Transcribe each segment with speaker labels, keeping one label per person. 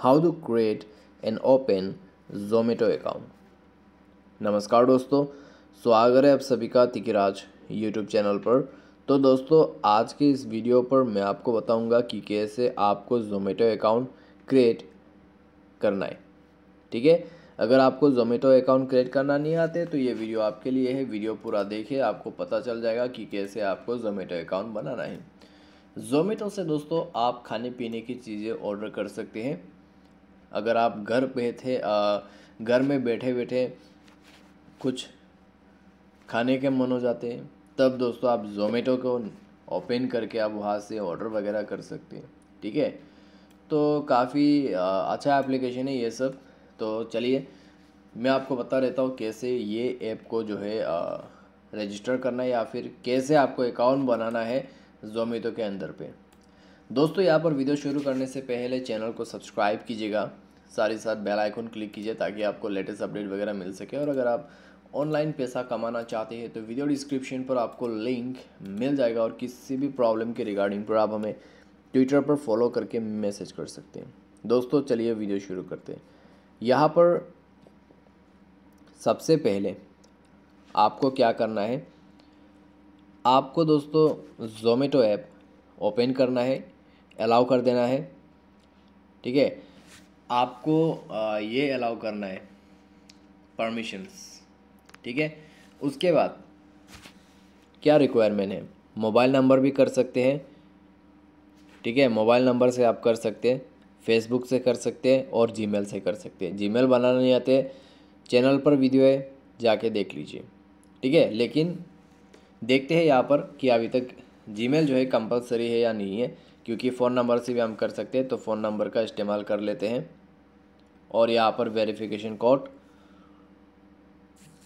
Speaker 1: how to create and open Zomato account नमस्कार दोस्तों स्वागत है आप सभी का तिकिराज यूट्यूब चैनल पर तो दोस्तों आज के इस वीडियो पर मैं आपको बताऊंगा कि कैसे आपको जोमेटो अकाउंट क्रिएट करना है ठीक है अगर आपको जोमेटो अकाउंट क्रिएट करना नहीं आते तो ये वीडियो आपके लिए है वीडियो पूरा देखिए आपको पता चल जाएगा कि कैसे आपको जोमेटो अकाउंट बनाना है जोमेटो से दोस्तों आप खाने पीने की चीज़ें ऑर्डर कर सकते हैं अगर आप घर पे थे घर में बैठे बैठे कुछ खाने के मन हो जाते हैं तब दोस्तों आप जोमेटो को ओपन करके आप वहाँ से ऑर्डर वगैरह कर सकते हैं ठीक है तो काफ़ी अच्छा एप्लीकेशन है ये सब तो चलिए मैं आपको बता रहता हूँ कैसे ये ऐप को जो है रजिस्टर करना है या फिर कैसे आपको अकाउंट बनाना है जोमेटो के अंदर पे दोस्तों यहाँ पर वीडियो शुरू करने से पहले चैनल को सब्सक्राइब कीजिएगा साथ ही साथ बेल आइकन क्लिक कीजिए ताकि आपको लेटेस्ट अपडेट वगैरह मिल सके और अगर आप ऑनलाइन पैसा कमाना चाहते हैं तो वीडियो डिस्क्रिप्शन पर आपको लिंक मिल जाएगा और किसी भी प्रॉब्लम के रिगार्डिंग पर आप हमें ट्विटर पर फॉलो करके मैसेज कर सकते हैं दोस्तों चलिए वीडियो शुरू करते हैं यहाँ पर सबसे पहले आपको क्या करना है आपको दोस्तों जोमेटो ऐप ओपन करना है अलाउ कर देना है ठीक है आपको ये अलाउ करना है परमिशंस ठीक है उसके बाद क्या रिक्वायरमेंट है मोबाइल नंबर भी कर सकते हैं ठीक है मोबाइल नंबर से आप कर सकते हैं फेसबुक से कर सकते हैं और जीमेल से कर सकते हैं जीमेल बनाना नहीं आते चैनल पर वीडियो है जाके देख लीजिए ठीक है लेकिन देखते हैं यहाँ पर कि अभी तक जीमेल जो है कंपलसरी है या नहीं है क्योंकि फ़ोन नंबर से भी हम कर सकते हैं तो फ़ोन नंबर का इस्तेमाल कर लेते हैं और यहाँ पर verification code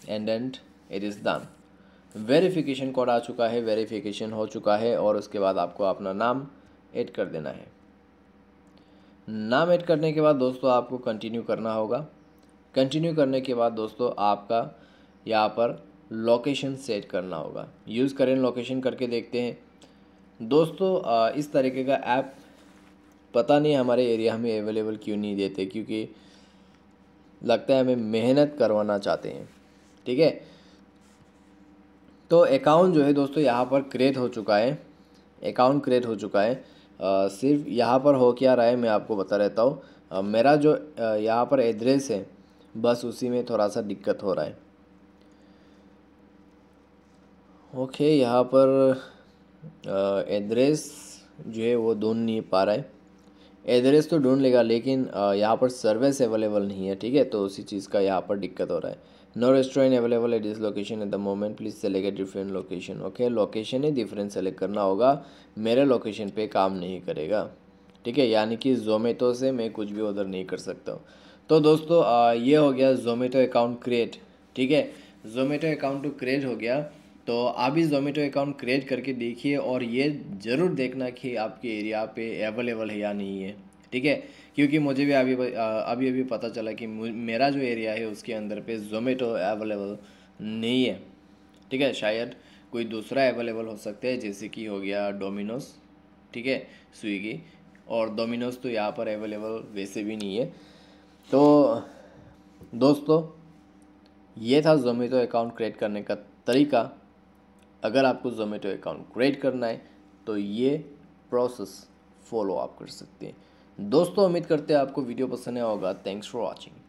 Speaker 1: and and it is done verification code आ चुका है वेरिफिकेशन हो चुका है और उसके बाद आपको अपना नाम ऐड कर देना है नाम ऐड करने के बाद दोस्तों आपको कंटिन्यू करना होगा कंटिन्यू करने के बाद दोस्तों आपका यहाँ पर लोकेशन सेट करना होगा यूज़ करें लोकेशन करके देखते हैं दोस्तों इस तरीके का ऐप पता नहीं हमारे एरिया में अवेलेबल क्यों नहीं देते क्योंकि लगता है हमें मेहनत करवाना चाहते हैं ठीक है तो अकाउंट जो है दोस्तों यहाँ पर क्रिएट हो चुका है अकाउंट क्रिएट हो चुका है आ, सिर्फ यहाँ पर हो क्या रहा है मैं आपको बता रहता हूँ मेरा जो यहाँ पर एड्रेस है बस उसी में थोड़ा सा दिक्कत हो रहा है ओके यहाँ पर एड्रेस जो है वो ढूंढ नहीं पा रहा है एड्रेस तो ढूंढ लेगा लेकिन यहाँ पर सर्विस अवेलेबल नहीं है ठीक है तो उसी चीज़ का यहाँ पर दिक्कत हो रहा है no restaurant available at this location at the moment please select a different location okay location ही डिफरेंट सेलेक्ट करना होगा मेरे लोकेशन पे काम नहीं करेगा ठीक है यानी कि जोमेटो से मैं कुछ भी ऑर्डर नहीं कर सकता हूँ तो दोस्तों ये हो गया जोमेटो अकाउंट क्रिएट ठीक है जोमेटो अकाउंट टू क्रिएट हो गया तो आप इस जोमेटो अकाउंट क्रिएट करके देखिए और ये ज़रूर देखना कि आपके एरिया पे अवेलेबल है या नहीं है ठीक है क्योंकि मुझे भी अभी अभी अभी पता चला कि मेरा जो एरिया है उसके अंदर पे जोमेटो अवेलेबल नहीं है ठीक है शायद कोई दूसरा अवेलेबल हो सकता है जैसे कि हो गया डोमिनोज ठीक है स्विगी और डोमिनोज तो यहाँ पर अवेलेबल वैसे भी नहीं है तो दोस्तों ये था जोमेटो अकाउंट क्रिएट करने का तरीका अगर आपको जोमेटो अकाउंट क्रिएट करना है तो ये प्रोसेस फॉलो आप कर सकते हैं दोस्तों उम्मीद करते हैं आपको वीडियो पसंद आया होगा थैंक्स फॉर वॉचिंग